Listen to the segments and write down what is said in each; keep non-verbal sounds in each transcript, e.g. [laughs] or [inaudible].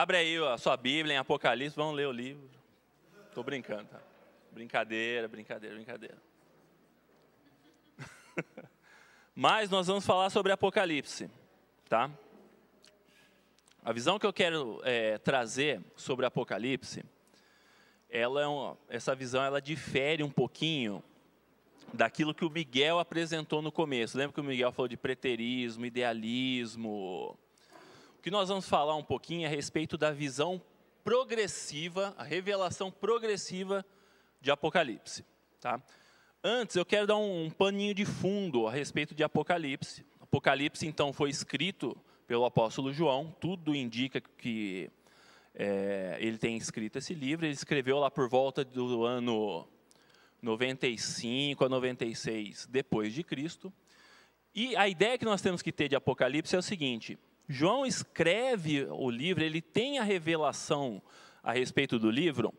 Abre aí a sua Bíblia em Apocalipse, vamos ler o livro. Estou brincando, tá? Brincadeira, brincadeira, brincadeira. [laughs] Mas nós vamos falar sobre Apocalipse, tá? A visão que eu quero é, trazer sobre Apocalipse, ela é essa visão ela difere um pouquinho daquilo que o Miguel apresentou no começo. Lembra que o Miguel falou de preterismo, idealismo, que nós vamos falar um pouquinho a respeito da visão progressiva, a revelação progressiva de Apocalipse. Tá? Antes, eu quero dar um, um paninho de fundo a respeito de Apocalipse. Apocalipse, então, foi escrito pelo apóstolo João, tudo indica que é, ele tem escrito esse livro, ele escreveu lá por volta do ano 95 a 96 depois de Cristo. E a ideia que nós temos que ter de Apocalipse é o seguinte: João escreve o livro, ele tem a revelação a respeito do livro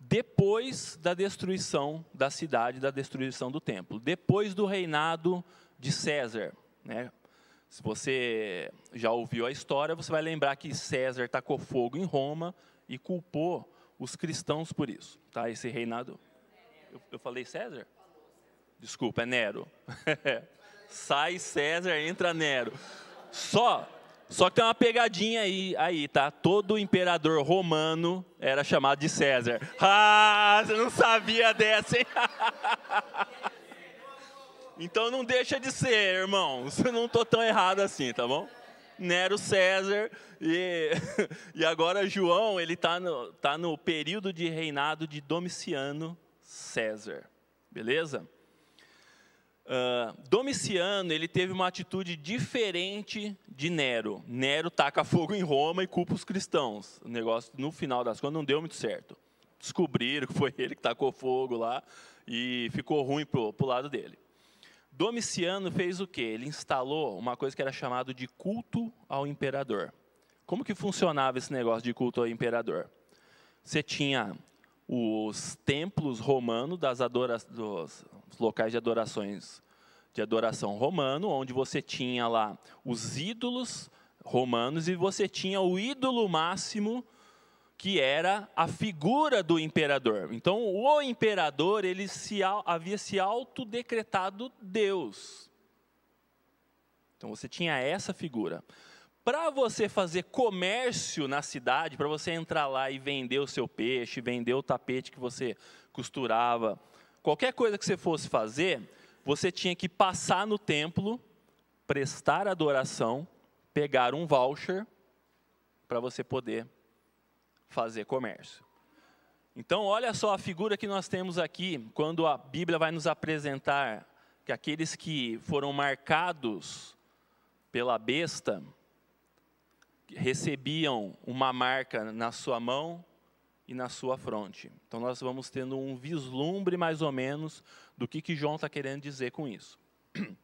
depois da destruição da cidade, da destruição do templo, depois do reinado de César. Né? Se você já ouviu a história, você vai lembrar que César tacou fogo em Roma e culpou os cristãos por isso. Tá? Esse reinado. Eu, eu falei César? Desculpa, é Nero. [laughs] Sai César, entra Nero. Só, só que tem uma pegadinha aí, aí, tá? Todo imperador romano era chamado de César. [laughs] Ah, você não sabia dessa, hein? [laughs] Então não deixa de ser, irmãos. Eu não tô tão errado assim, tá bom? Nero César e, [laughs] e agora João, ele tá no, tá no período de reinado de Domiciano César. Beleza? Uh, Domiciano ele teve uma atitude diferente de Nero. Nero taca fogo em Roma e culpa os cristãos. O negócio, no final das contas, não deu muito certo. Descobriram que foi [laughs] ele que tacou fogo lá e ficou ruim para o lado dele. Domiciano fez o quê? Ele instalou uma coisa que era chamado de culto ao imperador. Como que funcionava esse negócio de culto ao imperador? Você tinha os templos romanos das adorações os locais de adorações de adoração romano, onde você tinha lá os ídolos romanos e você tinha o ídolo máximo que era a figura do imperador. Então, o imperador ele se, havia se autodecretado Deus. Então, você tinha essa figura. Para você fazer comércio na cidade, para você entrar lá e vender o seu peixe, vender o tapete que você costurava, Qualquer coisa que você fosse fazer, você tinha que passar no templo, prestar adoração, pegar um voucher para você poder fazer comércio. Então, olha só a figura que nós temos aqui, quando a Bíblia vai nos apresentar que aqueles que foram marcados pela besta recebiam uma marca na sua mão e na sua fronte. Então nós vamos tendo um vislumbre mais ou menos do que, que João está querendo dizer com isso. [clears throat]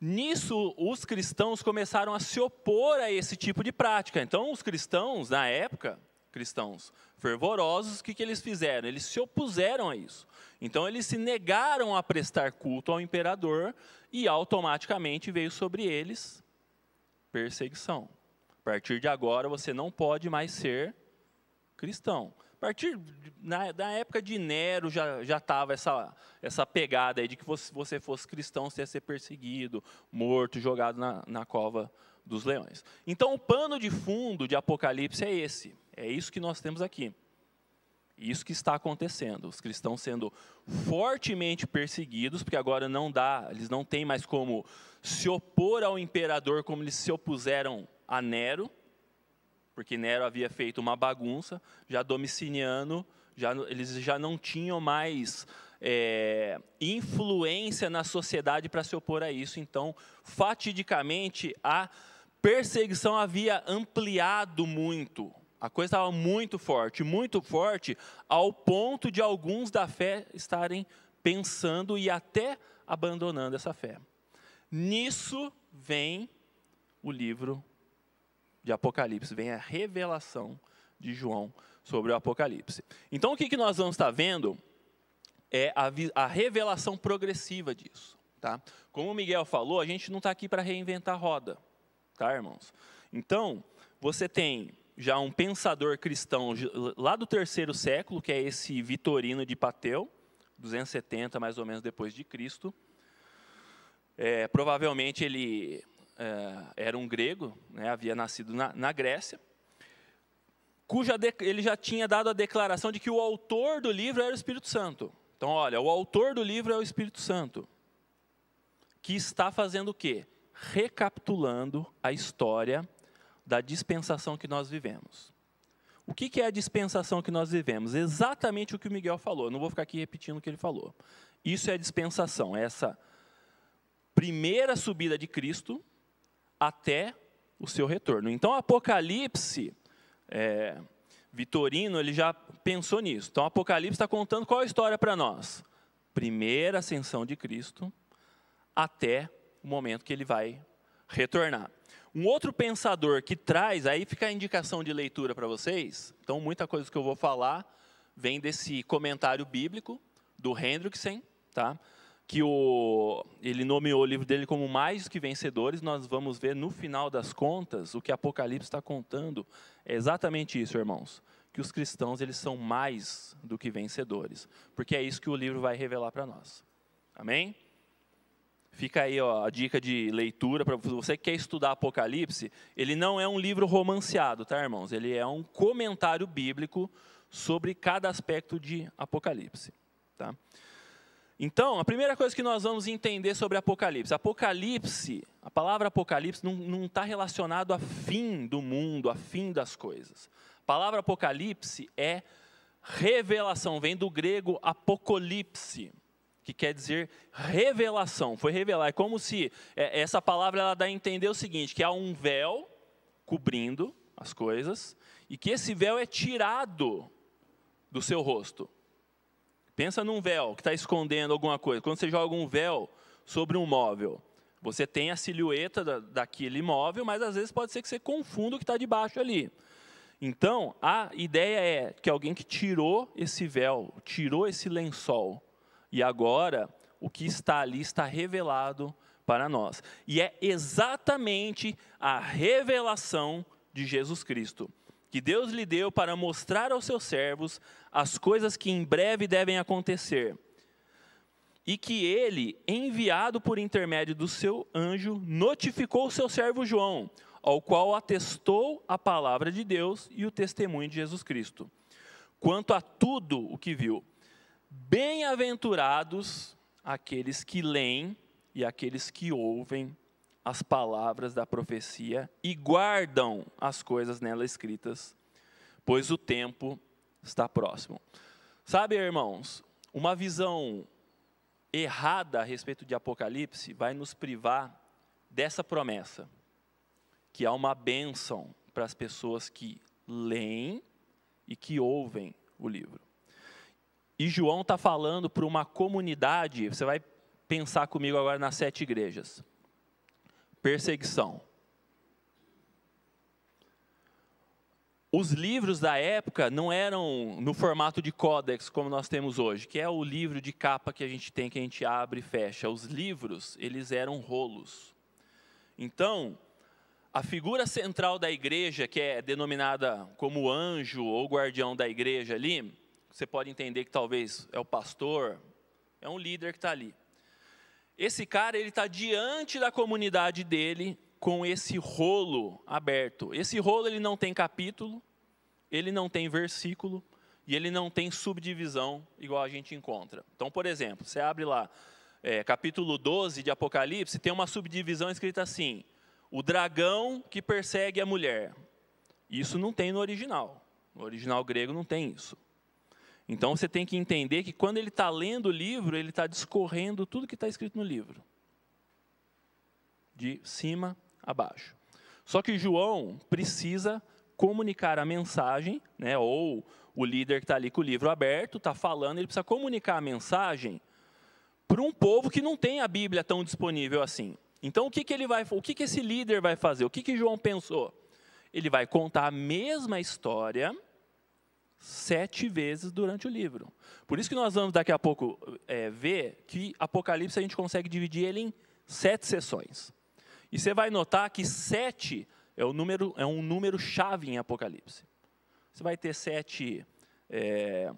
Nisso, os cristãos começaram a se opor a esse tipo de prática. Então, os cristãos, na época, cristãos fervorosos, o que, que eles fizeram? Eles se opuseram a isso. Então, eles se negaram a prestar culto ao imperador e automaticamente veio sobre eles perseguição. A partir de agora, você não pode mais ser cristão. A partir na, da época de Nero já já estava essa essa pegada aí de que se você fosse cristão você ia ser perseguido, morto, jogado na, na cova dos leões. Então o pano de fundo de Apocalipse é esse. É isso que nós temos aqui. Isso que está acontecendo. Os cristãos sendo fortemente perseguidos, porque agora não dá, eles não têm mais como se opor ao imperador como eles se opuseram a Nero porque Nero havia feito uma bagunça, já Domiciano, já, eles já não tinham mais é, influência na sociedade para se opor a isso. Então, fatidicamente, a perseguição havia ampliado muito. A coisa estava muito forte, muito forte, ao ponto de alguns da fé estarem pensando e até abandonando essa fé. Nisso vem o livro de Apocalipse, vem a revelação de João sobre o Apocalipse. Então, o que, que nós vamos estar tá vendo é a, a revelação progressiva disso. Tá? Como o Miguel falou, a gente não está aqui para reinventar a roda, tá, irmãos? Então, você tem já um pensador cristão lá do terceiro século, que é esse Vitorino de Pateu, 270 mais ou menos depois de Cristo. É, provavelmente ele eh, era um grego, né, havia nascido na, na Grécia, cuja de, ele já tinha dado a declaração de que o autor do livro era o Espírito Santo. Então, olha, o autor do livro é o Espírito Santo, que está fazendo o quê? Recapitulando a história da dispensação que nós vivemos. O que, que é a dispensação que nós vivemos? Exatamente o que o Miguel falou. Eu não vou ficar aqui repetindo o que ele falou. Isso é a dispensação, é essa primeira subida de Cristo, até o seu retorno. Então, Apocalipse, é, Vitorino, ele já pensou nisso. Então, Apocalipse está contando qual a história para nós? Primeira ascensão de Cristo até o momento que ele vai retornar. Um outro pensador que traz, aí fica a indicação de leitura para vocês, então muita coisa que eu vou falar vem desse comentário bíblico do Hendrickson, tá? que o, ele nomeou o livro dele como Mais que Vencedores, nós vamos ver no final das contas o que Apocalipse está contando. É exatamente isso, irmãos. Que os cristãos eles são mais do que vencedores, porque é isso que o livro vai revelar para nós. Amém? Fica aí ó, a dica de leitura para você que quer estudar Apocalipse. Ele não é um livro romanceado, tá, irmãos? Ele é um comentário bíblico sobre cada aspecto de Apocalipse, tá? Então, a primeira coisa que nós vamos entender sobre Apocalipse. Apocalipse, a palavra Apocalipse não está relacionado a fim do mundo, a fim das coisas. A palavra Apocalipse é revelação, vem do grego apocalipse, que quer dizer revelação. Foi revelar. É como se é, essa palavra ela dá a entender o seguinte: que há um véu cobrindo as coisas e que esse véu é tirado do seu rosto. Pensa num véu que está escondendo alguma coisa. Quando você joga um véu sobre um móvel, você tem a silhueta da, daquele móvel, mas às vezes pode ser que você confunda o que está debaixo ali. Então, a ideia é que alguém que tirou esse véu, tirou esse lençol, e agora o que está ali está revelado para nós. E é exatamente a revelação de Jesus Cristo que Deus lhe deu para mostrar aos seus servos as coisas que em breve devem acontecer. E que ele, enviado por intermédio do seu anjo, notificou o seu servo João, ao qual atestou a palavra de Deus e o testemunho de Jesus Cristo. Quanto a tudo o que viu, bem-aventurados aqueles que leem e aqueles que ouvem as palavras da profecia e guardam as coisas nela escritas, pois o tempo está próximo. Sabe, irmãos, uma visão errada a respeito de Apocalipse vai nos privar dessa promessa, que há uma bênção para as pessoas que leem e que ouvem o livro. E João está falando para uma comunidade, você vai pensar comigo agora nas sete igrejas perseguição. Os livros da época não eram no formato de códex como nós temos hoje, que é o livro de capa que a gente tem, que a gente abre e fecha. Os livros, eles eram rolos. Então, a figura central da igreja, que é denominada como anjo ou guardião da igreja ali, você pode entender que talvez é o pastor, é um líder que está ali. Esse cara, ele está diante da comunidade dele com esse rolo aberto. Esse rolo, ele não tem capítulo, ele não tem versículo e ele não tem subdivisão igual a gente encontra. Então, por exemplo, você abre lá é, capítulo 12 de Apocalipse, tem uma subdivisão escrita assim: o dragão que persegue a mulher. Isso não tem no original. No original grego não tem isso. Então você tem que entender que quando ele está lendo o livro, ele está discorrendo tudo que está escrito no livro, de cima a baixo. Só que João precisa comunicar a mensagem, né, ou o líder que está ali com o livro aberto, está falando, ele precisa comunicar a mensagem para um povo que não tem a Bíblia tão disponível assim. Então o que, que ele vai, o que, que esse líder vai fazer? O que, que João pensou? Ele vai contar a mesma história sete vezes durante o livro. Por isso que nós vamos daqui a pouco é, ver que Apocalipse a gente consegue dividir ele em sete sessões. E você vai notar que sete é, o número, é um número chave em Apocalipse. Você vai ter sete, é,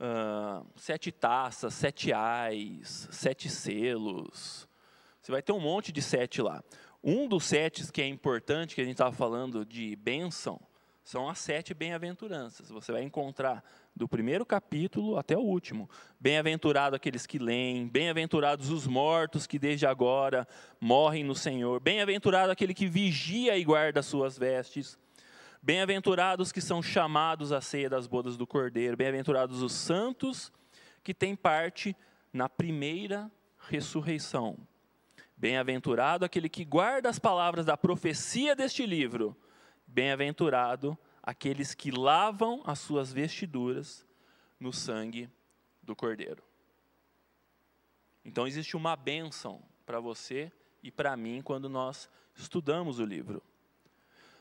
uh, sete taças, sete ais, sete selos. Você vai ter um monte de sete lá. Um dos sete que é importante, que a gente estava falando de bênção, são as sete bem-aventuranças. Você vai encontrar do primeiro capítulo até o último. Bem-aventurado aqueles que leem, bem-aventurados os mortos que desde agora morrem no Senhor, bem-aventurado aquele que vigia e guarda suas vestes, bem-aventurados que são chamados à ceia das bodas do Cordeiro, bem-aventurados os santos que têm parte na primeira ressurreição. Bem-aventurado aquele que guarda as palavras da profecia deste livro Bem-aventurado aqueles que lavam as suas vestiduras no sangue do Cordeiro. Então existe uma bênção para você e para mim quando nós estudamos o livro.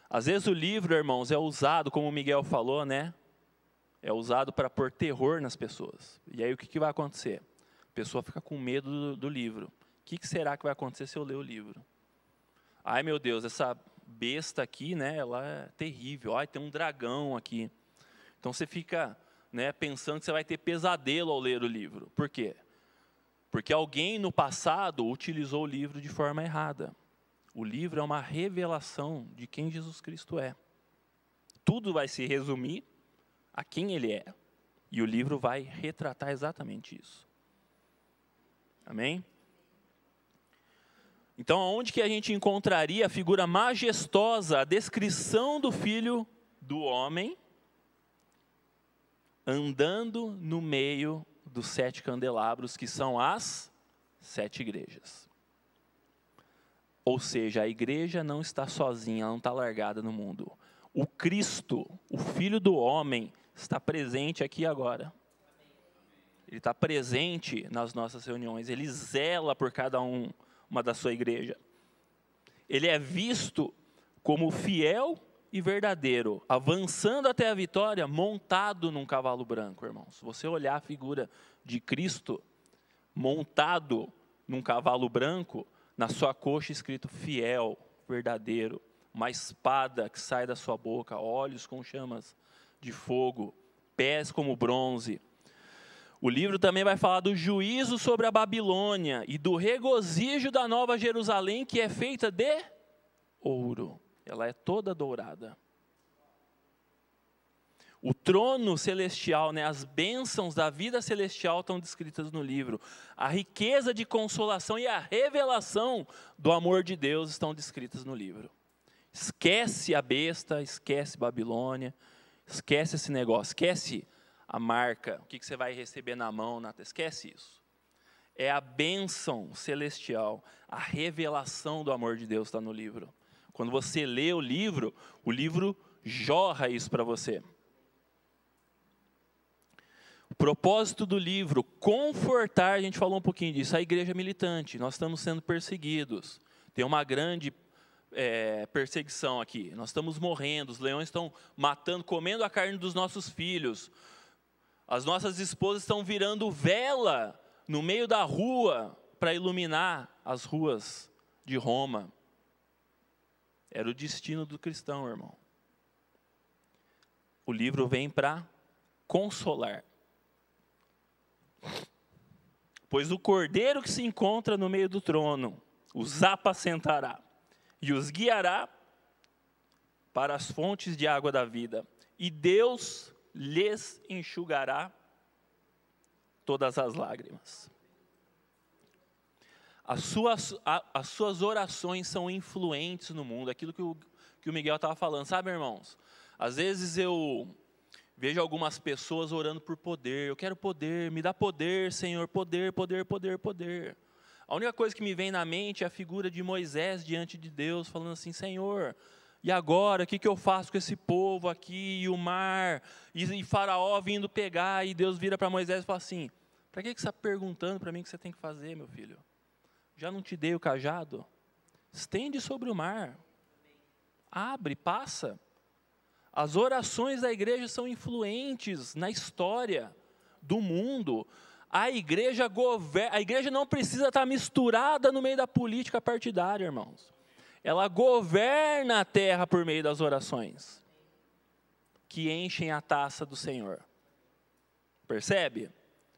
Às vezes o livro, irmãos, é usado, como o Miguel falou, né? É usado para pôr terror nas pessoas. E aí o que, que vai acontecer? A pessoa fica com medo do, do livro. O que, que será que vai acontecer se eu ler o livro? Ai meu Deus, essa besta aqui, né, ela é terrível. Ai, tem um dragão aqui. Então você fica né, pensando que você vai ter pesadelo ao ler o livro. Por quê? Porque alguém no passado utilizou o livro de forma errada. O livro é uma revelação de quem Jesus Cristo é. Tudo vai se resumir a quem ele é. E o livro vai retratar exatamente isso. Amém? Então, aonde que a gente encontraria a figura majestosa, a descrição do filho do homem andando no meio dos sete candelabros, que são as sete igrejas? Ou seja, a igreja não está sozinha, ela não está largada no mundo. O Cristo, o Filho do Homem, está presente aqui agora. Ele está presente nas nossas reuniões, ele zela por cada um mas da sua igreja. Ele é visto como fiel e verdadeiro, avançando até a vitória, montado num cavalo branco, irmãos. Se você olhar a figura de Cristo montado num cavalo branco, na sua coxa escrito fiel, verdadeiro, uma espada que sai da sua boca, olhos com chamas de fogo, pés como bronze, o livro também vai falar do juízo sobre a Babilônia e do regozijo da Nova Jerusalém, que é feita de ouro. Ela é toda dourada. O trono celestial, né, as bênçãos da vida celestial estão descritas no livro. A riqueza de consolação e a revelação do amor de Deus estão descritas no livro. Esquece a besta, esquece Babilônia, esquece esse negócio, esquece a marca, o que, você vai receber na mão, na... esquece isso. É a bênção celestial, a revelação do amor de Deus está no livro. Quando você lê o livro, o livro jorra isso para você. O propósito do livro, confortar, a gente falou um pouquinho disso, a igreja militante, nós estamos sendo perseguidos. Tem uma grande é, perseguição aqui. Nós estamos morrendo, os leões estão matando, comendo a carne dos nossos filhos. As nossas esposas estão virando vela no meio da rua para iluminar as ruas de Roma. Era o destino do cristão, irmão. O livro vem para consolar. Pois o cordeiro que se encontra no meio do trono os apacentará e os guiará para as fontes de água da vida. E Deus lhes enxugará todas as lágrimas. As suas, a, as suas orações são influentes no mundo, aquilo que o, que o Miguel estava falando, sabe, irmãos? Às vezes eu vejo algumas pessoas orando por poder, eu quero poder, me dá poder, Senhor, poder, poder, poder, poder. A única coisa que me vem na mente é a figura de Moisés diante de Deus, falando assim: Senhor, e agora o que, que eu faço com esse povo aqui, e o mar, e, e Faraó vindo pegar, e Deus vira para Moisés e fala assim: para que, que você está perguntando para mim o que você tem que fazer, meu filho? Já não te dei o cajado? Estende sobre o mar, abre, passa. As orações da igreja são influentes na história do mundo. A igreja, governa, a igreja não precisa estar tá misturada no meio da política partidária, irmãos ela governa a terra por meio das orações que enchem a taça do Senhor. Percebe?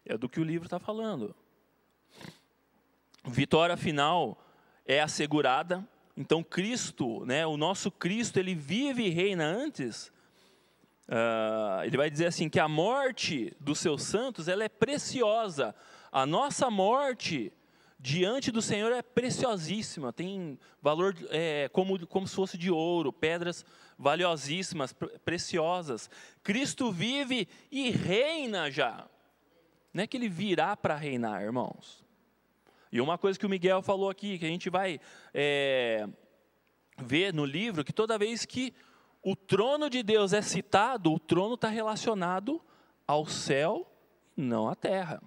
É do que o livro está falando. Vitória final é assegurada. Então Cristo, né, o nosso Cristo, ele vive e reina antes. Uh, ele vai dizer assim que a morte dos seus santos ela é preciosa. A nossa morte diante do Senhor é preciosíssima, tem valor é, como, como se fosse de ouro, pedras valiosíssimas, pre preciosas. Cristo vive e reina já. Não é que ele virá para reinar, irmãos. E uma coisa que o Miguel falou aqui, que a gente vai é, ver no livro, que toda vez que o trono de Deus é citado, o trono está relacionado ao céu, não à terra.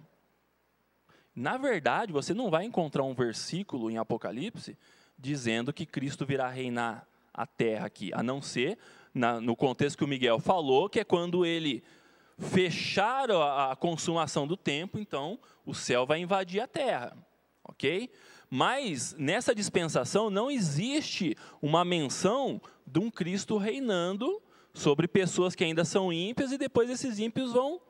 Na verdade, você não vai encontrar um versículo em Apocalipse dizendo que Cristo virá reinar a terra aqui, a não ser na, no contexto que o Miguel falou, que é quando ele fechar a, a consumação do tempo, então o céu vai invadir a terra, ok? Mas nessa dispensação não existe uma menção de um Cristo reinando sobre pessoas que ainda são ímpias e depois esses ímpios vão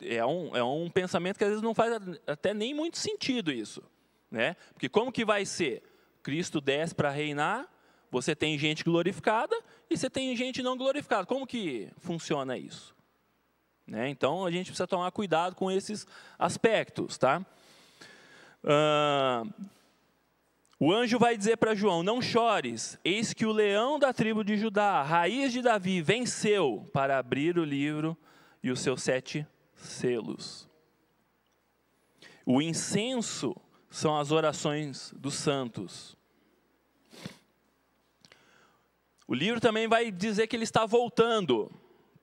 é um, é um pensamento que às vezes não faz até nem muito sentido isso. Né? Porque como que vai ser? Cristo desce para reinar, você tem gente glorificada e você tem gente não glorificada. Como que funciona isso? Né? Então a gente precisa tomar cuidado com esses aspectos. Tá? Ah, o anjo vai dizer para João: Não chores, eis que o leão da tribo de Judá, raiz de Davi, venceu para abrir o livro e os seus sete selos. O incenso são as orações dos santos. O livro também vai dizer que ele está voltando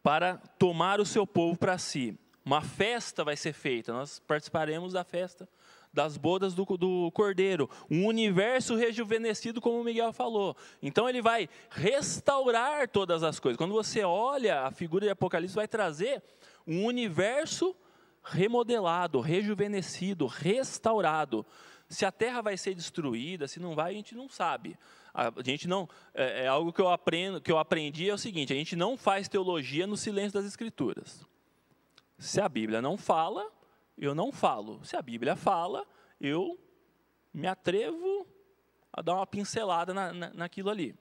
para tomar o seu povo para si. Uma festa vai ser feita, nós participaremos da festa das bodas do, do, Cordeiro, um universo rejuvenescido, como o Miguel falou. Então ele vai restaurar todas as coisas. Quando você olha a figura de Apocalipse, vai trazer um universo remodelado, rejuvenescido, restaurado. Se a terra vai ser destruída, se não vai, a gente não sabe. A gente não é, é algo que eu aprendo, que eu aprendi é o seguinte: a gente não faz teologia no silêncio das escrituras. Se a Bíblia não fala, eu não falo. Se a Bíblia fala, eu me atrevo a dar uma pincelada na, na, naquilo ali.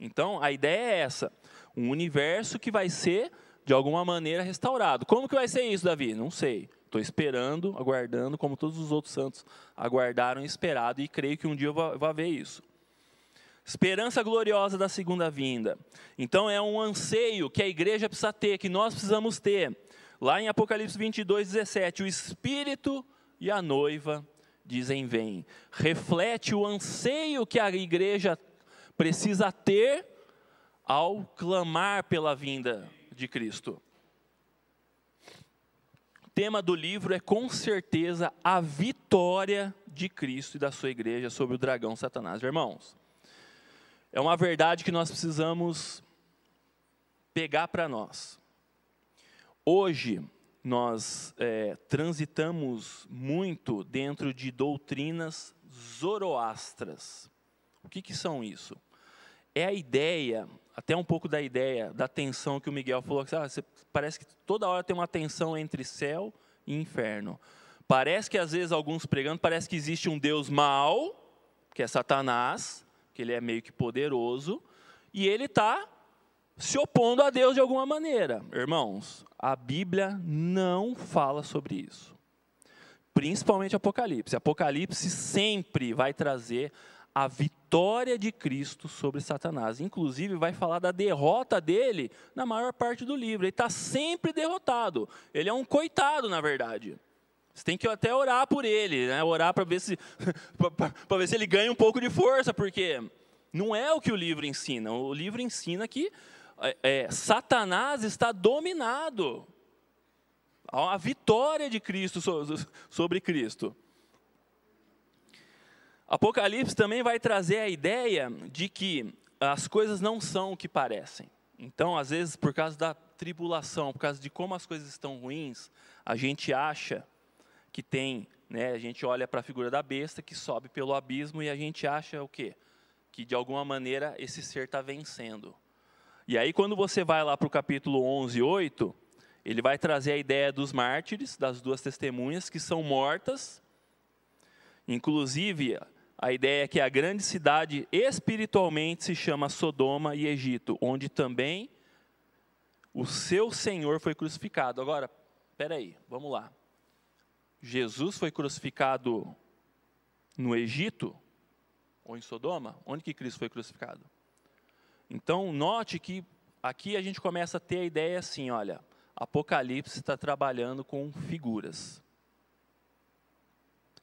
Então, a ideia é essa: um universo que vai ser de alguma maneira restaurado. Como que vai ser isso, Davi? Não sei. Estou esperando, aguardando, como todos os outros santos aguardaram e esperado, e creio que um dia eu vou, ver isso. Esperança gloriosa da segunda vinda. Então é um anseio que a igreja precisa ter, que nós precisamos ter. Lá em Apocalipse 22, 17, o Espírito e a noiva dizem vem. Reflete o anseio que a igreja precisa ter ao clamar pela vinda de Cristo. O tema do livro é com certeza a vitória de Cristo e da sua igreja sobre o dragão Satanás, irmãos. É uma verdade que nós precisamos pegar para nós. Hoje, nós é, transitamos muito dentro de doutrinas zoroastras. O que, que são isso? é a ideia, até um pouco da ideia da tensão que o Miguel falou, que ah, parece que toda hora tem uma tensão entre céu e inferno. Parece que às vezes alguns pregando parece que existe um Deus mau, que é Satanás, que ele é meio que poderoso, e ele está se opondo a Deus de alguma maneira. Irmãos, a Bíblia não fala sobre isso. Principalmente Apocalipse. Apocalipse sempre vai trazer a vitória de Cristo sobre Satanás. Inclusive, vai falar da derrota dele na maior parte do livro. Ele está sempre derrotado. Ele é um coitado, na verdade. Você tem que até orar por ele, né? orar para ver, se, [laughs] ver se ele ganha um pouco de força, porque não é o que o livro ensina. O livro ensina que é, é Satanás está dominado. a vitória de Cristo sobre Cristo. Apocalipse também vai trazer a ideia de que as coisas não são o que parecem. Então, às vezes, por causa da tribulação, por causa de como as coisas estão ruins, a gente acha que tem, né, a gente olha para a figura da besta que sobe pelo abismo e a gente acha o quê? Que de alguma maneira esse ser está vencendo. E aí, quando você vai lá para o capítulo 11, 8, ele vai trazer a ideia dos mártires, das duas testemunhas que são mortas. Inclusive, a ideia é que a grande cidade espiritualmente se chama Sodoma e Egito, onde também o seu Senhor foi crucificado. Agora, peraí, vamos lá. Jesus foi crucificado no Egito ou em Sodoma? Onde que Cristo foi crucificado? Então, note que aqui a gente começa a ter a ideia assim, olha, Apocalipse está trabalhando com figuras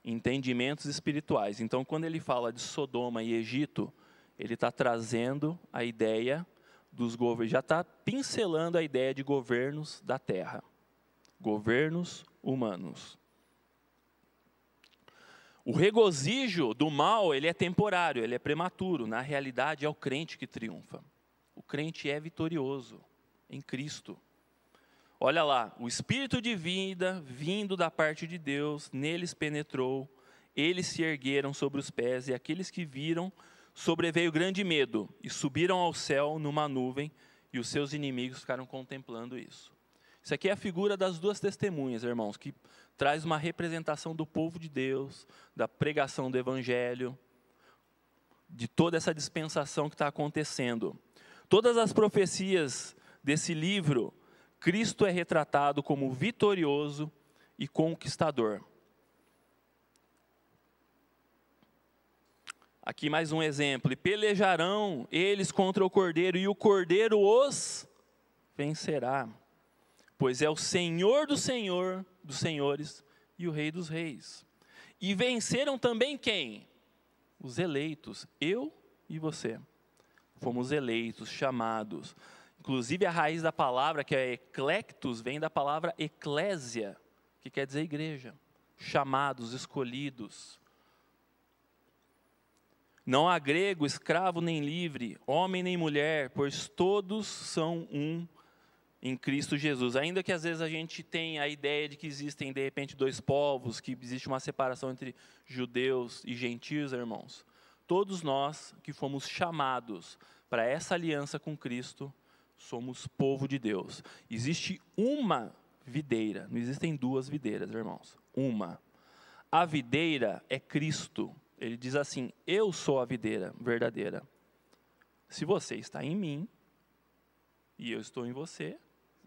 entendimentos espirituais. Então, quando ele fala de Sodoma e Egito, ele está trazendo a ideia dos governos, já está pincelando a ideia de governos da terra, governos humanos. O regozijo do mal, ele é temporário, ele é prematuro. Na realidade, é o crente que triunfa. O crente é vitorioso em Cristo. Olha lá, o espírito de vida vindo da parte de Deus, neles penetrou, eles se ergueram sobre os pés, e aqueles que viram sobreveio grande medo, e subiram ao céu numa nuvem, e os seus inimigos ficaram contemplando isso. Isso aqui é a figura das duas testemunhas, irmãos, que traz uma representação do povo de Deus, da pregação do evangelho, de toda essa dispensação que está acontecendo. Todas as profecias desse livro Cristo é retratado como vitorioso e conquistador. Aqui mais um exemplo. E pelejarão eles contra o cordeiro, e o cordeiro os vencerá. Pois é o Senhor do Senhor, dos senhores, e o Rei dos reis. E venceram também quem? Os eleitos, eu e você. Fomos eleitos, chamados Inclusive, a raiz da palavra, que é eclectus, vem da palavra eclésia, que quer dizer igreja. Chamados, escolhidos. Não há grego, escravo nem livre, homem nem mulher, pois todos são um em Cristo Jesus. Ainda que às vezes a gente tenha a ideia de que existem de repente dois povos, que existe uma separação entre judeus e gentios, irmãos. Todos nós que fomos chamados para essa aliança com Cristo, somos povo de Deus. Existe uma videira, não existem duas videiras, irmãos. Uma. A videira é Cristo. Ele diz assim: Eu sou a videira verdadeira. Se você está em mim e eu estou em você,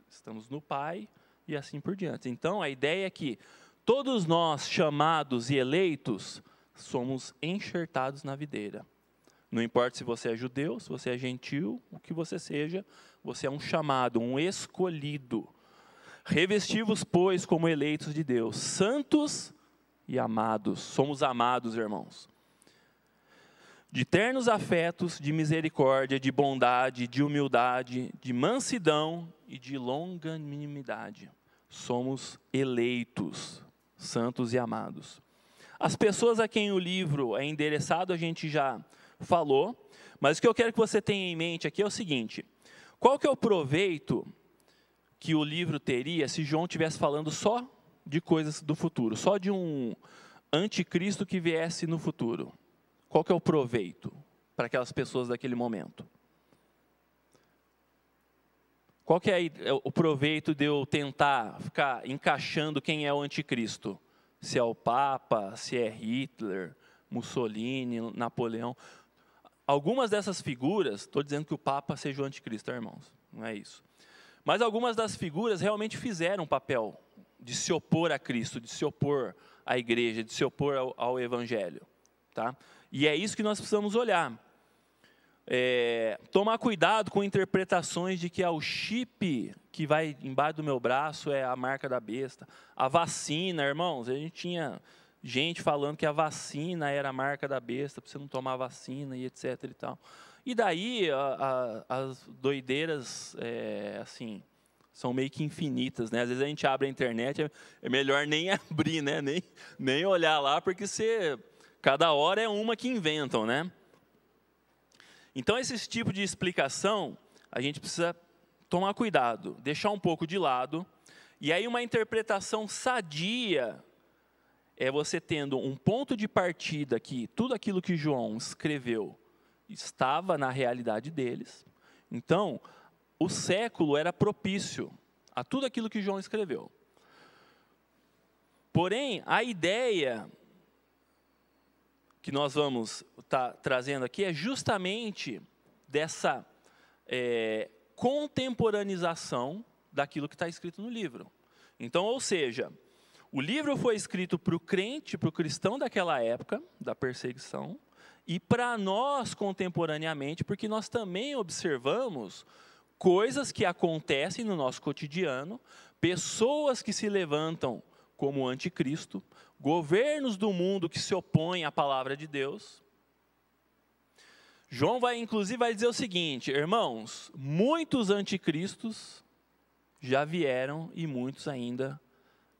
estamos no Pai e assim por diante. Então a ideia é que todos nós chamados e eleitos somos enxertados na videira. Não importa se você é judeu, se você é gentil, o que você seja, você é um chamado, um escolhido. Revestivos, pois, como eleitos de Deus, santos e amados. Somos amados, irmãos. De ternos afetos, de misericórdia, de bondade, de humildade, de mansidão e de longanimidade. Somos eleitos, santos e amados. As pessoas a quem o livro é endereçado, a gente já falou, mas o que eu quero que você tenha em mente aqui é o seguinte: qual que é o proveito que o livro teria se João tivesse falando só de coisas do futuro, só de um anticristo que viesse no futuro? Qual que é o proveito para aquelas pessoas daquele momento? Qual que é, é o proveito de eu tentar ficar encaixando quem é o anticristo? Se é o Papa, se é Hitler, Mussolini, Napoleão. Algumas dessas figuras, estou dizendo que o Papa seja o anticristo, irmãos, não é isso. Mas algumas das figuras realmente fizeram o papel de se opor a Cristo, de se opor à igreja, de se opor ao, ao Evangelho. Tá? E é isso que nós precisamos olhar. É, tomar cuidado com interpretações de que é o chip que vai embaixo do meu braço é a marca da besta, a vacina, irmãos. A gente tinha gente falando que a vacina era a marca da besta, para você não tomar vacina e etc e tal. E daí a, a, as doideiras, é, assim, são meio que infinitas, né? Às vezes a gente abre a internet, é, é melhor nem [laughs] abrir, né? Nem, nem olhar lá, porque você, cada hora é uma que inventam, né? Então, esse tipo de explicação, a gente precisa tomar cuidado, deixar um pouco de lado, e aí uma interpretação sadia é você tendo um ponto de partida que tudo aquilo que João escreveu estava na realidade deles. Então, o século era propício a tudo aquilo que João escreveu. Porém, a ideia que nós vamos estar tá trazendo aqui é justamente dessa é, contemporanização daquilo que está escrito no livro. Então, ou seja, o livro foi escrito para o crente, para o cristão daquela época, da perseguição, e para nós contemporaneamente, porque nós também observamos coisas que acontecem no nosso cotidiano, pessoas que se levantam como anticristo, governos do mundo que se opõem à palavra de Deus. João vai inclusive vai dizer o seguinte, irmãos, muitos anticristos já vieram e muitos ainda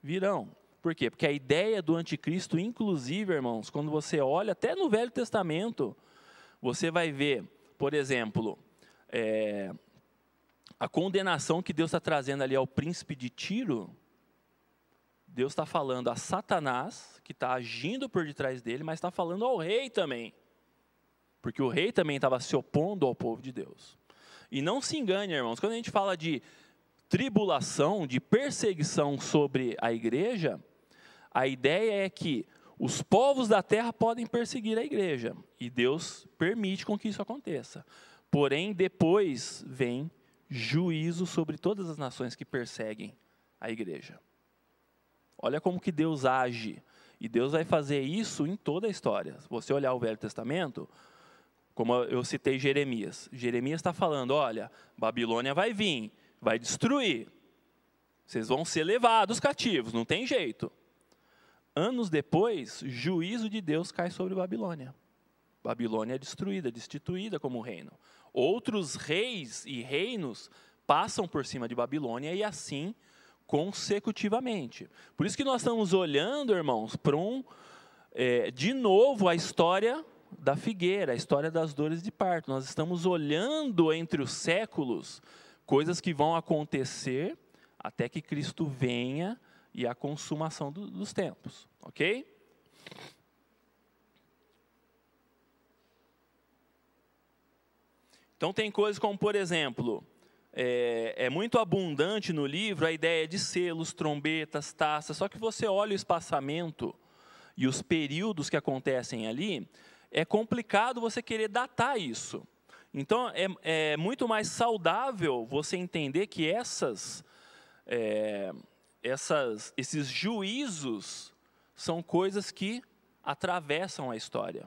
virão. Por quê? Porque a ideia do anticristo, inclusive, irmãos, quando você olha até no Velho Testamento, você vai ver, por exemplo, é, a condenação que Deus está trazendo ali ao príncipe de Tiro. Deus está falando a Satanás, que está agindo por detrás dele, mas está falando ao rei também. Porque o rei também estava se opondo ao povo de Deus. E não se engane, irmãos, quando a gente fala de tribulação, de perseguição sobre a igreja, a ideia é que os povos da terra podem perseguir a igreja, e Deus permite com que isso aconteça. Porém, depois vem juízo sobre todas as nações que perseguem a igreja. Olha como que Deus age. E Deus vai fazer isso em toda a história. Se você olhar o Velho Testamento, como eu citei Jeremias. Jeremias está falando: olha, Babilônia vai vir, vai destruir. Vocês vão ser levados cativos, não tem jeito. Anos depois, juízo de Deus cai sobre Babilônia. Babilônia é destruída, destituída como reino. Outros reis e reinos passam por cima de Babilônia e assim consecutivamente. Por isso que nós estamos olhando, irmãos, para um é, de novo a história da figueira, a história das dores de parto. Nós estamos olhando entre os séculos coisas que vão acontecer até que Cristo venha e a consumação do, dos tempos, ok? Então tem coisas como, por exemplo, é, é, muito abundante no livro a ideia de selos, trombetas, taças, só que você olha o espaçamento e os períodos que acontecem ali, é complicado você querer datar isso. Então, é, é muito mais saudável você entender que essas é, essas, esses juízos são coisas que atravessam a história.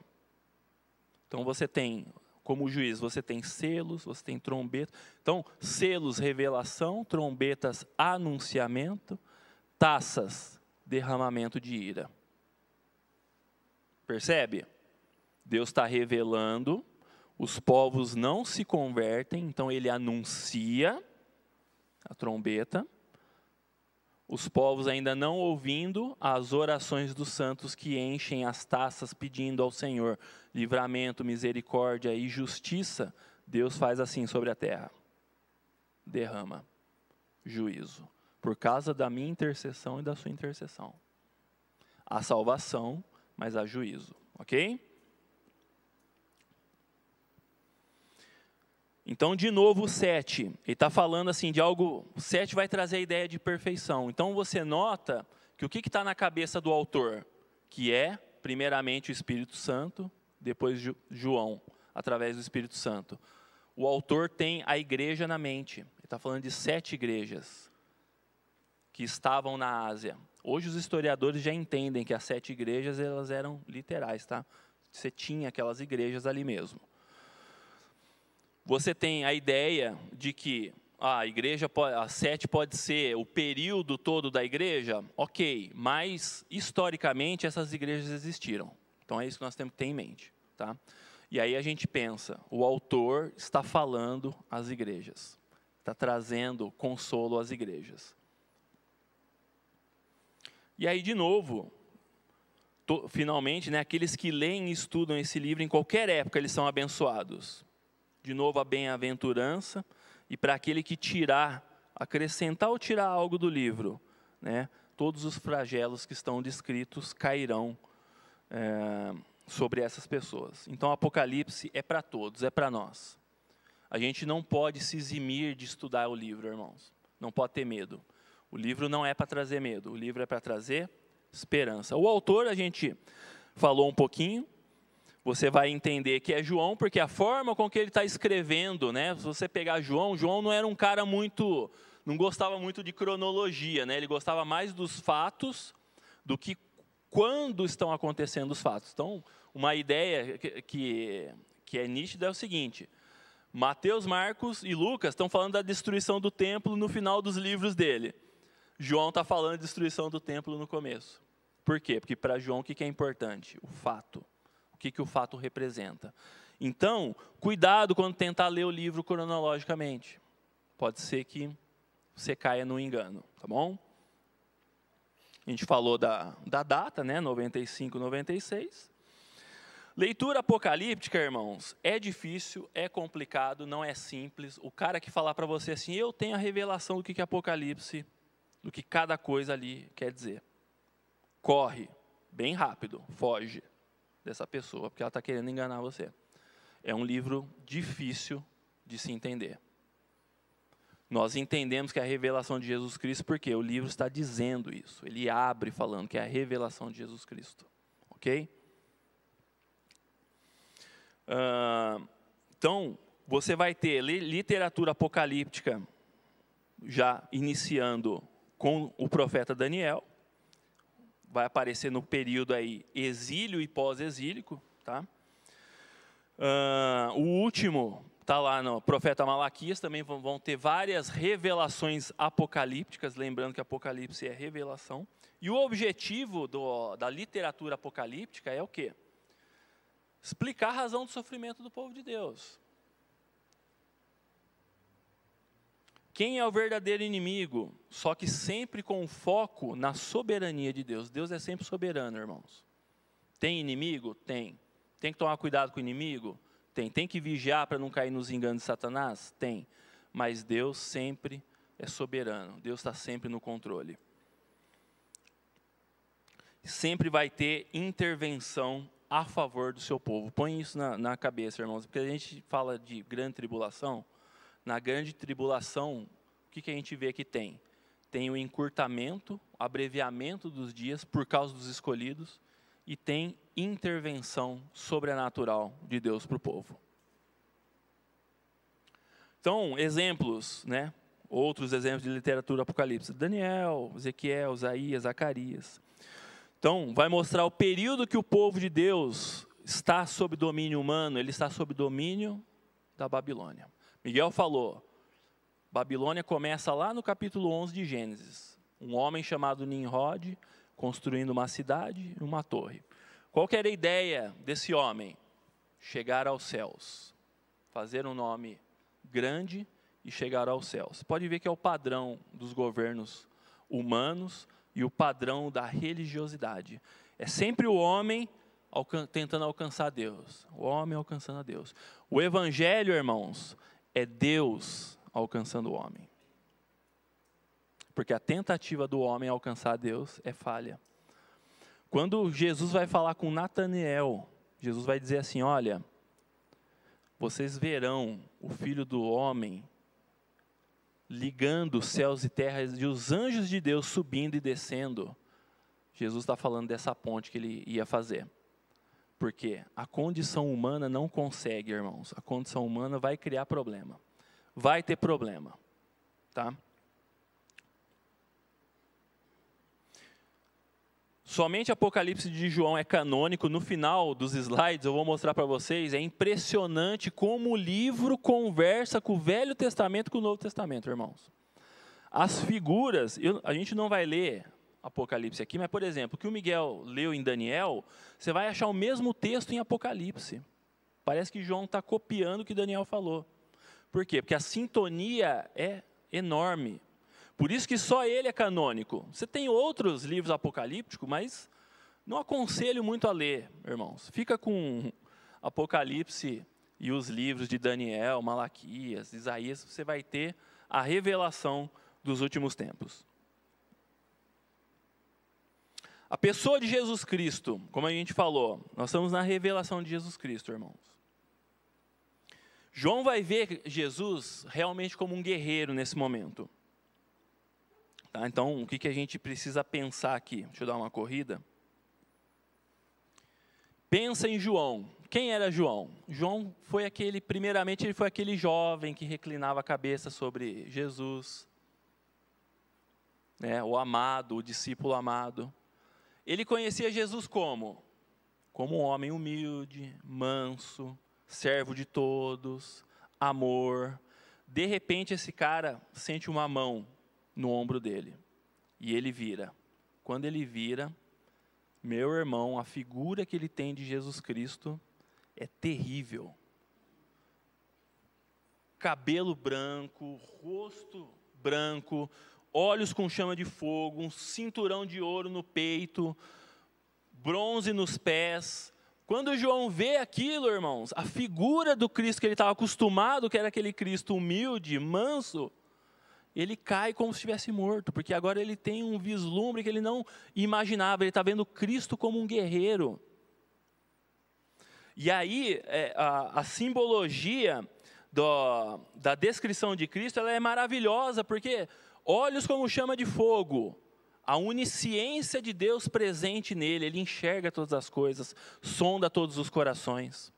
Então você tem, como juiz, você tem selos, você tem trombetas. Então, selos, revelação, trombetas, anunciamento, taças, derramamento de ira. Percebe? Deus está revelando, os povos não se convertem, então ele anuncia a trombeta os povos ainda não ouvindo as orações dos santos que enchem as taças pedindo ao Senhor livramento, misericórdia e justiça, Deus faz assim sobre a terra: derrama juízo, por causa da minha intercessão e da sua intercessão. Há salvação, mas há juízo, ok? Então, de novo, o 7. Ele está falando assim de algo. O 7 vai trazer a ideia de perfeição. Então, você nota que o que está na cabeça do autor? Que é, primeiramente, o Espírito Santo, depois João, através do Espírito Santo. O autor tem a igreja na mente. Ele está falando de sete igrejas que estavam na Ásia. Hoje os historiadores já entendem que as sete igrejas elas eram literais, tá? Você tinha aquelas igrejas ali mesmo. Você tem a ideia de que a igreja, a sete pode ser o período todo da igreja, ok, mas historicamente essas igrejas existiram. Então é isso que nós temos que ter em mente, tá? E aí a gente pensa, o autor está falando às igrejas, está trazendo consolo às igrejas. E aí de novo, to, finalmente, né, aqueles que leem e estudam esse livro em qualquer época eles são abençoados de novo a bem-aventurança, e para aquele que tirar, acrescentar ou tirar algo do livro, né, todos os flagelos que estão descritos cairão é, sobre essas pessoas. Então, o Apocalipse é para todos, é para nós. A gente não pode se eximir de estudar o livro, irmãos. Não pode ter medo. O livro não é para trazer medo, o livro é para trazer esperança. O autor, a gente falou um pouquinho, você vai entender que é João, porque a forma com que ele está escrevendo, né? Se você pegar João, João não era um cara muito, não gostava muito de cronologia, né? Ele gostava mais dos fatos do que quando estão acontecendo os fatos. Então, uma ideia que, que, é nítida é o seguinte: Mateus, Marcos e Lucas estão falando da destruição do templo no final dos livros dele. João está falando de destruição do templo no começo. Por quê? Porque para João o que é importante? O fato o que, que o fato representa. Então, cuidado quando tentar ler o livro cronologicamente. Pode ser que você caia no engano, tá bom? A gente falou da, da data, né? 95, 96. Leitura apocalíptica, irmãos, é difícil, é complicado, não é simples. O cara que falar para você assim, eu tenho a revelação do que é Apocalipse, do que cada coisa ali quer dizer. Corre, bem rápido, foge dessa pessoa, porque ela está querendo enganar você. É um livro difícil de se entender. Nós entendemos que é a revelação de Jesus Cristo porque o livro está dizendo isso. Ele abre falando que é a revelação de Jesus Cristo, ok? Uh, então você vai ter literatura apocalíptica já iniciando com o profeta Daniel vai aparecer no período aí exílio e pós-exílico, tá? Uh, o último está lá no profeta Malaquias, também vão ter várias revelações apocalípticas, lembrando que Apocalipse é revelação. E o objetivo do, da literatura apocalíptica é o quê? Explicar a razão do sofrimento do povo de Deus. Quem é o verdadeiro inimigo? Só que sempre com foco na soberania de Deus. Deus é sempre soberano, irmãos. Tem inimigo? Tem. Tem que tomar cuidado com o inimigo? Tem. Tem que vigiar para não cair nos enganos de Satanás? Tem. Mas Deus sempre é soberano. Deus está sempre no controle. Sempre vai ter intervenção a favor do seu povo. Põe isso na, na cabeça, irmãos, porque a gente fala de grande tribulação na grande tribulação, o que, que a gente vê que tem? Tem o encurtamento, abreviamento dos dias por causa dos escolhidos e tem intervenção sobrenatural de Deus para o povo. Então, exemplos, né? Outros exemplos de literatura apocalipse: Daniel, Ezequiel, Isaías, Zacarias. Então, vai mostrar o período que o povo de Deus está sob domínio humano, ele está sob domínio da Babilônia. Miguel falou, Babilônia começa lá no capítulo 11 de Gênesis. Um homem chamado Nimrod construindo uma cidade e uma torre. Qual era a ideia desse homem? Chegar aos céus. Fazer um nome grande e chegar aos céus. Pode ver que é o padrão dos governos humanos e o padrão da religiosidade. É sempre o homem alcan tentando alcançar Deus. O homem alcançando a Deus. O evangelho, irmãos, é Deus alcançando o homem. Porque a tentativa do homem alcançar Deus é falha. Quando Jesus vai falar com Nataniel, Jesus vai dizer assim: Olha, vocês verão o filho do homem ligando céus e terras e os anjos de Deus subindo e descendo. Jesus está falando dessa ponte que ele ia fazer. Porque a condição humana não consegue, irmãos. A condição humana vai criar problema. Vai ter problema. Tá? Somente Apocalipse de João é canônico. No final dos slides eu vou mostrar para vocês. É impressionante como o livro conversa com o Velho Testamento e com o Novo Testamento, irmãos. As figuras, eu, a gente não vai ler Apocalipse aqui, mas, por exemplo, o que o Miguel leu em Daniel, você vai achar o mesmo texto em Apocalipse. Parece que João está copiando o que Daniel falou. Por quê? Porque a sintonia é enorme. Por isso que só ele é canônico. Você tem outros livros apocalípticos, mas não aconselho muito a ler, irmãos. Fica com Apocalipse e os livros de Daniel, Malaquias, Isaías, você vai ter a revelação dos últimos tempos. A pessoa de Jesus Cristo, como a gente falou, nós estamos na revelação de Jesus Cristo, irmãos. João vai ver Jesus realmente como um guerreiro nesse momento. Tá? Então, o que, que a gente precisa pensar aqui? Deixa eu dar uma corrida. Pensa em João. Quem era João? João foi aquele, primeiramente, ele foi aquele jovem que reclinava a cabeça sobre Jesus, né? o amado, o discípulo amado. Ele conhecia Jesus como? Como um homem humilde, manso, servo de todos, amor. De repente, esse cara sente uma mão no ombro dele e ele vira. Quando ele vira, meu irmão, a figura que ele tem de Jesus Cristo é terrível. Cabelo branco, rosto branco, olhos com chama de fogo, um cinturão de ouro no peito, bronze nos pés. Quando João vê aquilo, irmãos, a figura do Cristo que ele estava acostumado, que era aquele Cristo humilde, manso, ele cai como se estivesse morto, porque agora ele tem um vislumbre que ele não imaginava, ele está vendo Cristo como um guerreiro. E aí, é, a, a simbologia do, da descrição de Cristo ela é maravilhosa, porque Olhos como chama de fogo, a onisciência de Deus presente nele, ele enxerga todas as coisas, sonda todos os corações.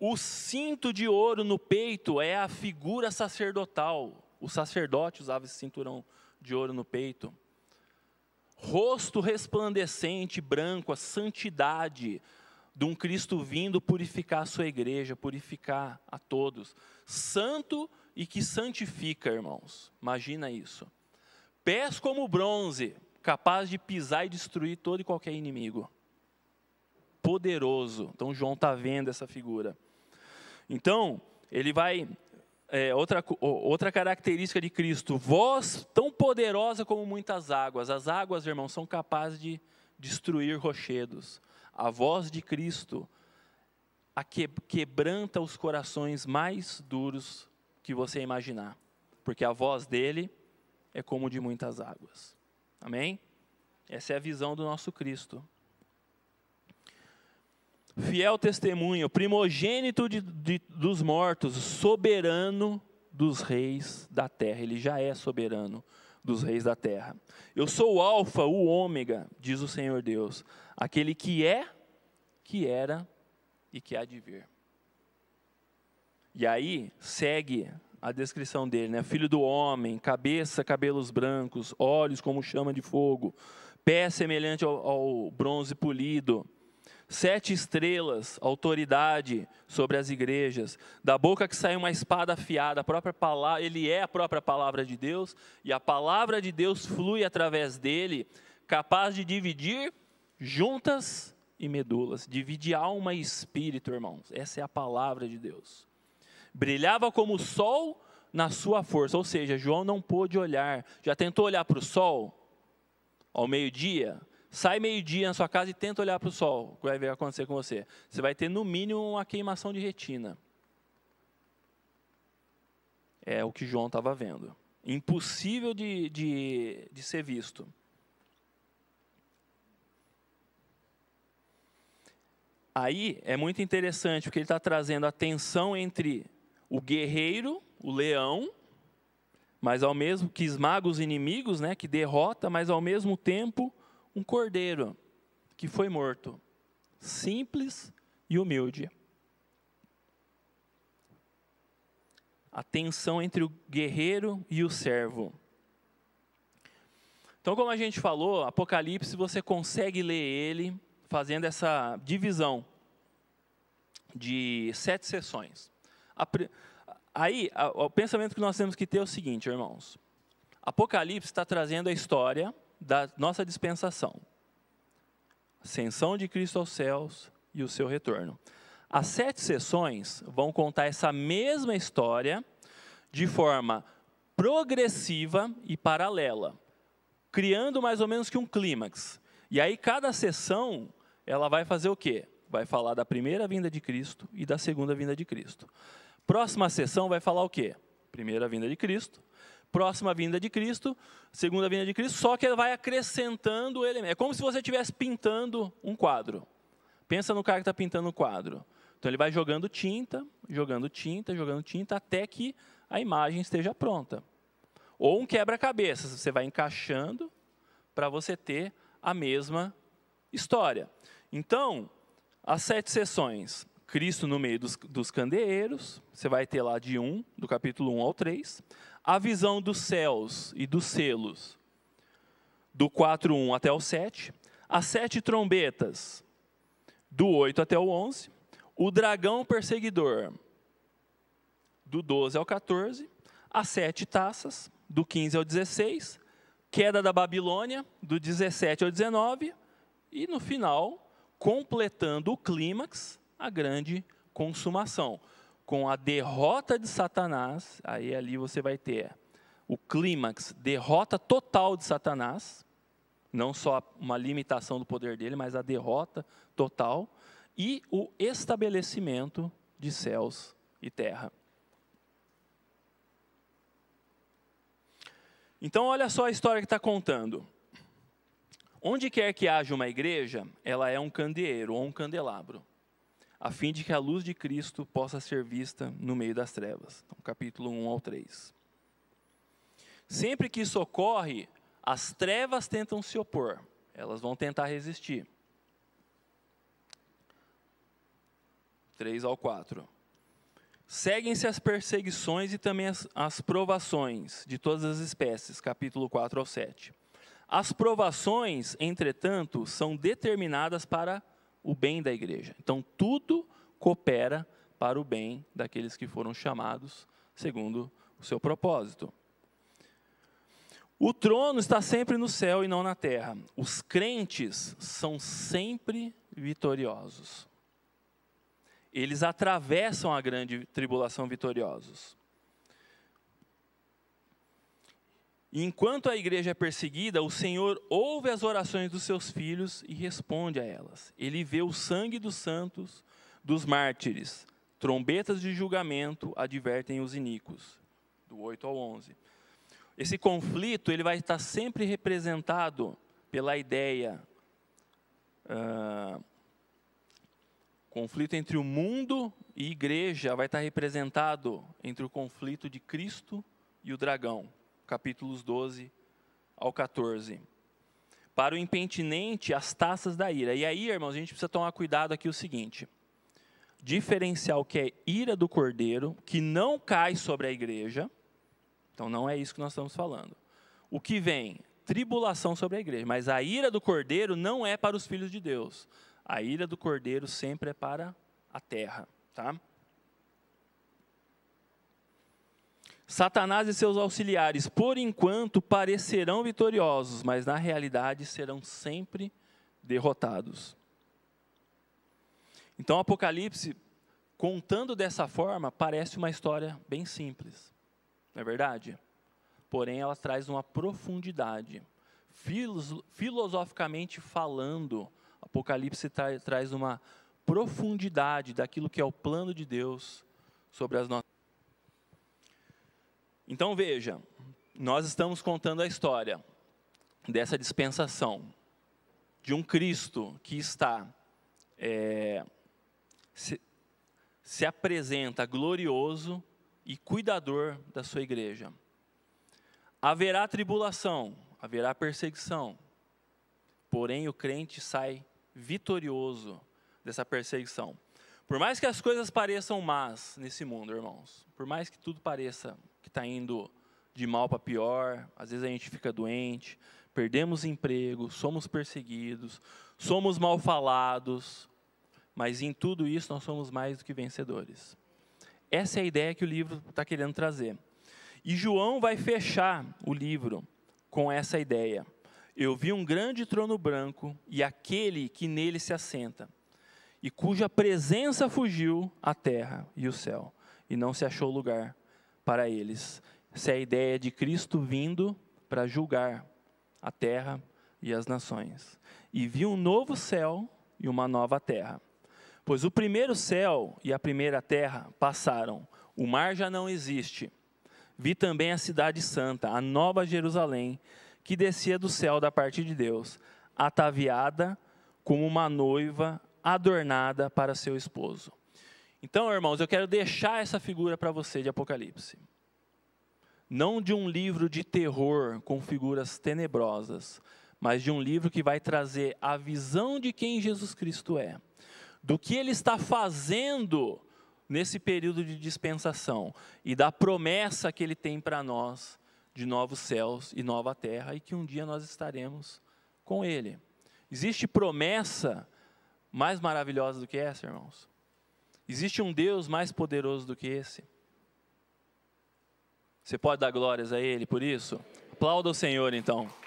O cinto de ouro no peito é a figura sacerdotal. O sacerdote usava esse cinturão de ouro no peito. Rosto resplandecente, branco, a santidade de um Cristo vindo purificar a sua igreja, purificar a todos. Santo e que santifica, irmãos. Imagina isso. Pés como bronze, capaz de pisar e destruir todo e qualquer inimigo. Poderoso. Então, João está vendo essa figura. Então, ele vai. É, outra, outra característica de Cristo, voz tão poderosa como muitas águas. As águas, irmãos, são capazes de destruir rochedos. A voz de Cristo a que, quebranta os corações mais duros que você imaginar, porque a voz dele é como de muitas águas. Amém? Essa é a visão do nosso Cristo. Fiel testemunho, primogênito de, de, dos mortos, soberano dos reis da terra. Ele já é soberano dos reis da terra. Eu sou o Alfa, o Ômega, diz o Senhor Deus, aquele que é, que era e que há de vir. E aí segue a descrição dele, né? Filho do homem, cabeça, cabelos brancos, olhos como chama de fogo, pé semelhante ao, ao bronze polido, sete estrelas, autoridade sobre as igrejas, da boca que sai uma espada afiada, a própria palavra, ele é a própria palavra de Deus, e a palavra de Deus flui através dele, capaz de dividir juntas e medulas, divide alma e espírito, irmãos. Essa é a palavra de Deus brilhava como o sol na sua força. Ou seja, João não pôde olhar. Já tentou olhar para o sol ao meio-dia? Sai meio-dia na sua casa e tenta olhar para o sol. O que vai acontecer com você? Você vai ter, no mínimo, uma queimação de retina. É o que João estava vendo. Impossível de, de, de ser visto. Aí é muito interessante, porque ele está trazendo a tensão entre o guerreiro, o leão, mas ao mesmo que esmaga os inimigos, né, que derrota, mas ao mesmo tempo um cordeiro que foi morto, simples e humilde. A tensão entre o guerreiro e o servo. Então, como a gente falou, Apocalipse você consegue ler ele fazendo essa divisão de sete sessões. Aí, o pensamento que nós temos que ter é o seguinte, irmãos. Apocalipse está trazendo a história da nossa dispensação. Ascensão de Cristo aos céus e o seu retorno. As sete sessões vão contar essa mesma história de forma progressiva e paralela, criando mais ou menos que um clímax. E aí cada sessão ela vai fazer o quê? Vai falar da primeira vinda de Cristo e da segunda vinda de Cristo. Próxima sessão vai falar o quê? Primeira vinda de Cristo, próxima vinda de Cristo, segunda vinda de Cristo, só que ele vai acrescentando elementos. É como se você estivesse pintando um quadro. Pensa no cara que está pintando o um quadro. Então ele vai jogando tinta, jogando tinta, jogando tinta, até que a imagem esteja pronta. Ou um quebra cabeças você vai encaixando para você ter a mesma história. Então, as sete sessões. Cristo no meio dos, dos candeeiros, você vai ter lá de 1, do capítulo 1 ao 3. A visão dos céus e dos selos, do 4, 1 até o 7. As sete trombetas, do 8 até o 11. O dragão perseguidor, do 12 ao 14. As sete taças, do 15 ao 16. Queda da Babilônia, do 17 ao 19. E no final, completando o clímax, a grande consumação. Com a derrota de Satanás, aí ali você vai ter o clímax, derrota total de Satanás, não só uma limitação do poder dele, mas a derrota total e o estabelecimento de céus e terra. Então, olha só a história que está contando. Onde quer que haja uma igreja, ela é um candeeiro ou um candelabro a fim de que a luz de Cristo possa ser vista no meio das trevas. Então, capítulo 1 ao 3. Sempre que isso ocorre, as trevas tentam se opor, elas vão tentar resistir. 3 ao 4. Seguem-se as perseguições e também as, as, provações de todas as espécies, capítulo 4 ao 7. As provações, entretanto, são determinadas para o bem da igreja. Então, tudo coopera para o bem daqueles que foram chamados segundo o seu propósito. O trono está sempre no céu e não na terra. Os crentes são sempre vitoriosos. Eles atravessam a grande tribulação vitoriosos. E enquanto a igreja é perseguida, o Senhor ouve as orações dos seus filhos e responde a elas. Ele vê o sangue dos santos, dos mártires. Trombetas de julgamento advertem os iníquos. Do 8 ao 11. Esse conflito ele vai estar sempre representado pela ideia uh, conflito entre o mundo e igreja vai estar representado entre o conflito de Cristo e o dragão capítulos 12 ao 14. Para o impenitente, as taças da ira. E aí, irmãos, a gente precisa tomar cuidado aqui o seguinte: diferenciar o que é ira do cordeiro, que não cai sobre a igreja. Então, não é isso que nós estamos falando. O que vem? Tribulação sobre a igreja. Mas a ira do cordeiro não é para os filhos de Deus. A ira do cordeiro sempre é para a terra. Tá? Satanás e seus auxiliares, por enquanto, parecerão vitoriosos, mas na realidade serão sempre derrotados. Então, Apocalipse, contando dessa forma, parece uma história bem simples, não é verdade? Porém, ela traz uma profundidade. Filosoficamente falando, Apocalipse tra traz uma profundidade daquilo que é o plano de Deus sobre as nossas. Então veja, nós estamos contando a história dessa dispensação de um Cristo que está é, se, se apresenta glorioso e cuidador da sua igreja. Haverá tribulação, haverá perseguição, porém o crente sai vitorioso dessa perseguição. Por mais que as coisas pareçam más nesse mundo, irmãos, por mais que tudo pareça que está indo de mal para pior, às vezes a gente fica doente, perdemos emprego, somos perseguidos, somos mal falados, mas em tudo isso nós somos mais do que vencedores. Essa é a ideia que o livro está querendo trazer. E João vai fechar o livro com essa ideia. Eu vi um grande trono branco e aquele que nele se assenta, e cuja presença fugiu a terra e o céu, e não se achou lugar para eles. Essa é a ideia de Cristo vindo para julgar a terra e as nações. E viu um novo céu e uma nova terra. Pois o primeiro céu e a primeira terra passaram, o mar já não existe. Vi também a cidade santa, a nova Jerusalém, que descia do céu da parte de Deus, ataviada como uma noiva adornada para seu esposo. Então, irmãos, eu quero deixar essa figura para você de Apocalipse. Não de um livro de terror com figuras tenebrosas, mas de um livro que vai trazer a visão de quem Jesus Cristo é, do que ele está fazendo nesse período de dispensação e da promessa que ele tem para nós de novos céus e nova terra e que um dia nós estaremos com ele. Existe promessa mais maravilhosa do que essa, irmãos? Existe um Deus mais poderoso do que esse? Você pode dar glórias a Ele por isso? Aplauda o Senhor então.